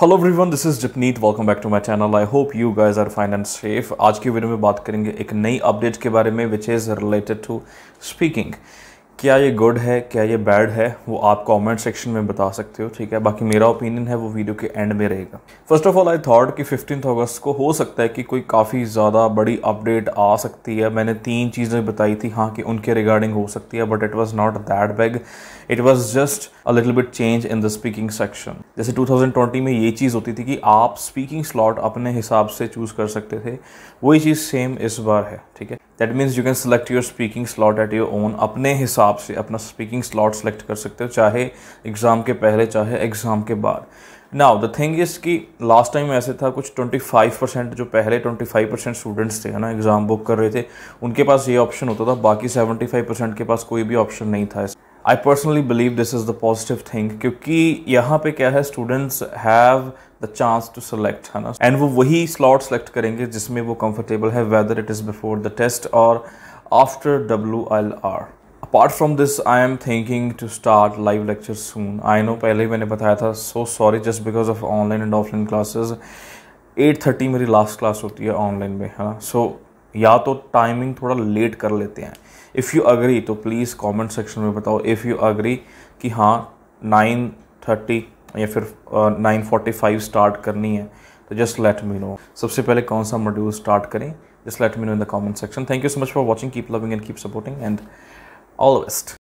hello everyone this is Japneet welcome back to my channel I hope you guys are fine and safe आज की video में बात करेंगे एक नई अपडेट के बारे में which is related to speaking क्या ये गुड है क्या ये बैड है वो आप कमेंट सेक्शन में बता सकते हो ठीक है बाकी मेरा ओपिनियन है वो वीडियो के एंड में रहेगा first of all I thought कि फिफ्टीन अगस्त को हो सकता है कि कोई काफ़ी ज़्यादा बड़ी अपडेट आ सकती है मैंने तीन चीज़ें बताई थी हाँ कि उनके रिगार्डिंग हो सकती है but it was not that big it was just a little bit change in the speaking section जैसे टू में ये चीज़ होती थी कि आप स्पीकिंग स्लॉट अपने हिसाब से चूज़ कर सकते थे वही चीज़ सेम इस बार है ठीक है that means you can select your speaking slot at your own अपने हिसाब आप से अपना स्पीकिंग स्लॉट सेलेक्ट कर सकते हो चाहे एग्ज़ाम के पहले चाहे एग्ज़ाम के बाद नाउ द थिंग इज़ कि लास्ट टाइम ऐसे था कुछ 25 परसेंट जो पहले 25 परसेंट स्टूडेंट्स थे है ना एग्ज़ाम बुक कर रहे थे उनके पास ये ऑप्शन होता था बाकी 75 परसेंट के पास कोई भी ऑप्शन नहीं था I personally believe this is the positive thing क्योंकि यहाँ पे क्या है students have the chance to select है ना एंड वो वही स्लॉट सेलेक्ट करेंगे जिसमें वो कंफर्टेबल है whether it is before the test और after W L R apart from this I am thinking to start live lecture soon I know पहले ही मैंने बताया था so sorry just because of online and offline classes thirty मेरी last class होती है online में है ना सो या तो टाइमिंग थोड़ा लेट कर लेते हैं इफ़ यू अग्री तो प्लीज़ कॉमेंट सेक्शन में बताओ इफ़ यू अग्री कि हाँ नाइन थर्टी या फिर नाइन फोर्टी फाइव स्टार्ट करनी है तो जस्ट लेट मी नो सबसे पहले कौन सा मॉड्यूल स्टार्ट करें just let me know in the comment section thank you so much for watching keep loving and keep supporting and all the best